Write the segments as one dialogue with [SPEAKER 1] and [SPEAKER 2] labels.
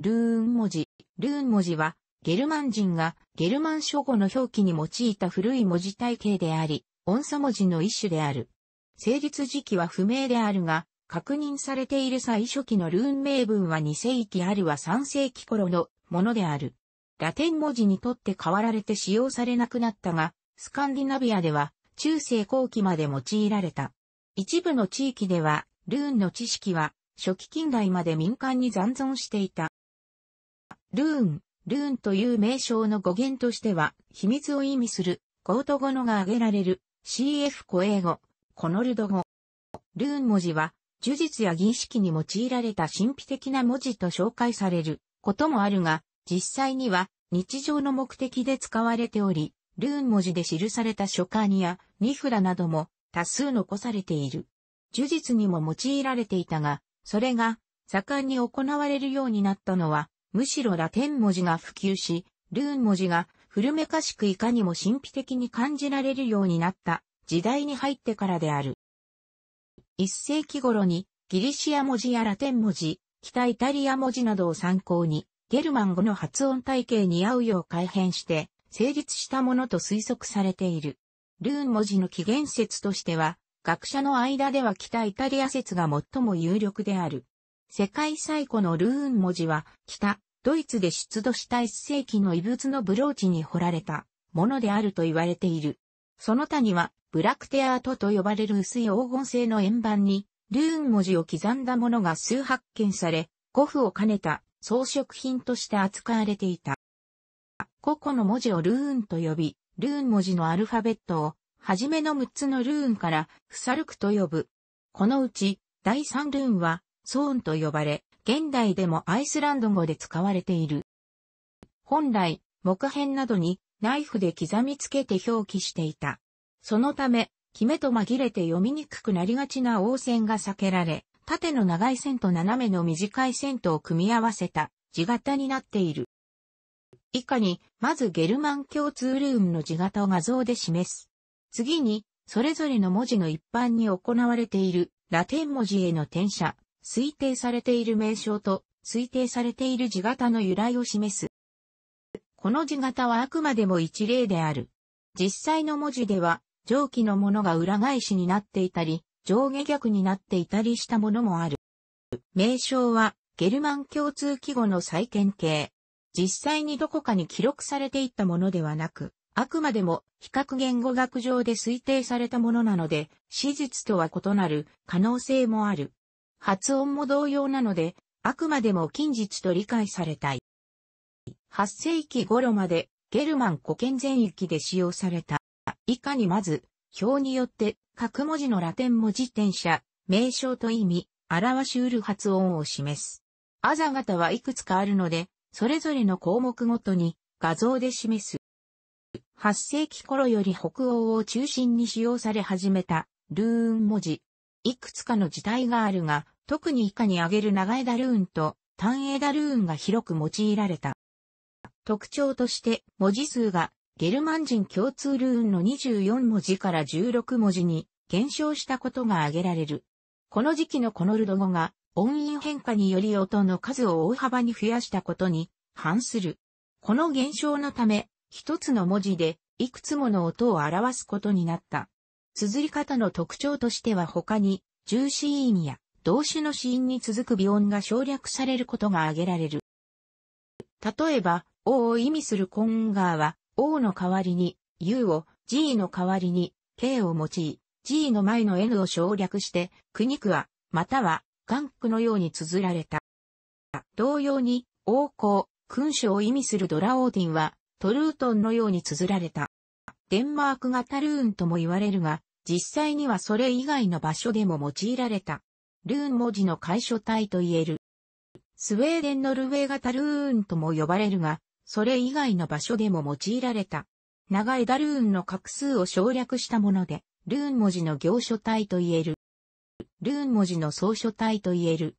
[SPEAKER 1] ルーン文字。ルーン文字は、ゲルマン人がゲルマン書語の表記に用いた古い文字体系であり、音差文字の一種である。成立時期は不明であるが、確認されている最初期のルーン名分は2世紀あるは3世紀頃のものである。ラテン文字にとって変わられて使用されなくなったが、スカンディナビアでは中世後期まで用いられた。一部の地域では、ルーンの知識は初期近代まで民間に残存していた。ルーン、ルーンという名称の語源としては、秘密を意味する、コート語のが挙げられる、CF 古英語、コノルド語。ルーン文字は、呪術や儀式に用いられた神秘的な文字と紹介されることもあるが、実際には日常の目的で使われており、ルーン文字で記された書簡やフラなども多数残されている。呪術にも用いられていたが、それが盛んに行われるようになったのはむしろラテン文字が普及し、ルーン文字が古めかしくいかにも神秘的に感じられるようになった時代に入ってからである。一世紀頃にギリシア文字やラテン文字、北イタリア文字などを参考に、ゲルマン語の発音体系に合うよう改変して成立したものと推測されている。ルーン文字の起源説としては、学者の間では北イタリア説が最も有力である。世界最古のルーン文字は、北、ドイツで出土した一世紀の遺物のブローチに彫られたものであると言われている。その他には、ブラクテアートと呼ばれる薄い黄金製の円盤に、ルーン文字を刻んだものが数発見され、古布を兼ねた装飾品として扱われていた。個々の文字をルーンと呼び、ルーン文字のアルファベットを、はじめの6つのルーンから、フサルクと呼ぶ。このうち、第3ルーンは、ソーンと呼ばれ、現代でもアイスランド語で使われている。本来、木片などにナイフで刻みつけて表記していた。そのため、決めと紛れて読みにくくなりがちな応線が避けられ、縦の長い線と斜めの短い線とを組み合わせた字型になっている。以下に、まずゲルマン共通ルームの字型を画像で示す。次に、それぞれの文字の一般に行われているラテン文字への転写、推定されている名称と推定されている字型の由来を示す。この字型はあくまでも一例である。実際の文字では、上記のものが裏返しになっていたり、上下逆になっていたりしたものもある。名称は、ゲルマン共通記号の再建形。実際にどこかに記録されていったものではなく、あくまでも比較言語学上で推定されたものなので、史実とは異なる可能性もある。発音も同様なので、あくまでも近日と理解されたい。8世紀頃までゲルマン古典全域で使用された。以下にまず、表によって各文字のラテン文字転写、名称と意味、表しうる発音を示す。アザ型はいくつかあるので、それぞれの項目ごとに画像で示す。8世紀頃より北欧を中心に使用され始めたルーン文字。いくつかの字体があるが、特に以下に挙げる長枝ルーンと単枝ルーンが広く用いられた。特徴として文字数がゲルマン人共通ルーンの24文字から16文字に減少したことが挙げられる。この時期のコノルド語が音韻変化により音の数を大幅に増やしたことに反する。この減少のため、一つの文字でいくつもの音を表すことになった。綴り方の特徴としては他に、重意味や動詞の死因に続く微音が省略されることが挙げられる。例えば、O を意味するコンガーは、O の代わりに、U を、G の代わりに、K を用い、G の前の N を省略して、クニクは、または、ガンクのように綴られた。同様に、王公、君主を意味するドラオーディンは、トルートンのように綴られた。デンマーク型ルーンとも言われるが、実際にはそれ以外の場所でも用いられた。ルーン文字の楷書体と言える。スウェーデンノルウェー型ルーンとも呼ばれるが、それ以外の場所でも用いられた。長いダルーンの画数を省略したもので、ルーン文字の行書体と言える。ルーン文字の草書体と言える。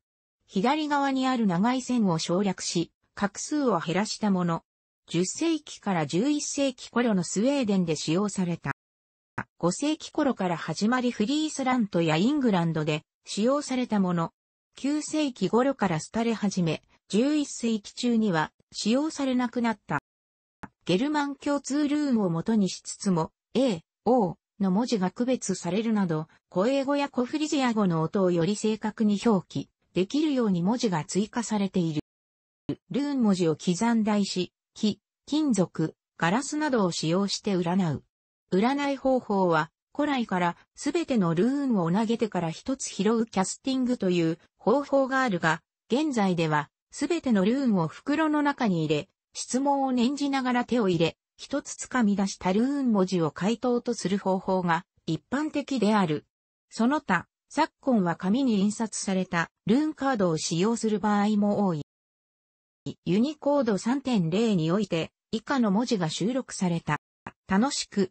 [SPEAKER 1] 左側にある長い線を省略し、画数を減らしたもの。10世紀から11世紀頃のスウェーデンで使用された。5世紀頃から始まりフリースラントやイングランドで使用されたもの。9世紀頃から廃れ始め、11世紀中には使用されなくなった。ゲルマン共通ルーンを元にしつつも、A、O の文字が区別されるなど、声英語やコフリジア語の音をより正確に表記できるように文字が追加されている。ルーン文字を刻んだ石、木、金属、ガラスなどを使用して占う。占い方法は、古来からすべてのルーンを投げてから一つ拾うキャスティングという方法があるが、現在ではすべてのルーンを袋の中に入れ、質問を念じながら手を入れ、一つ掴み出したルーン文字を回答とする方法が一般的である。その他、昨今は紙に印刷されたルーンカードを使用する場合も多い。ユニコード3.0において以下の文字が収録された。楽しく、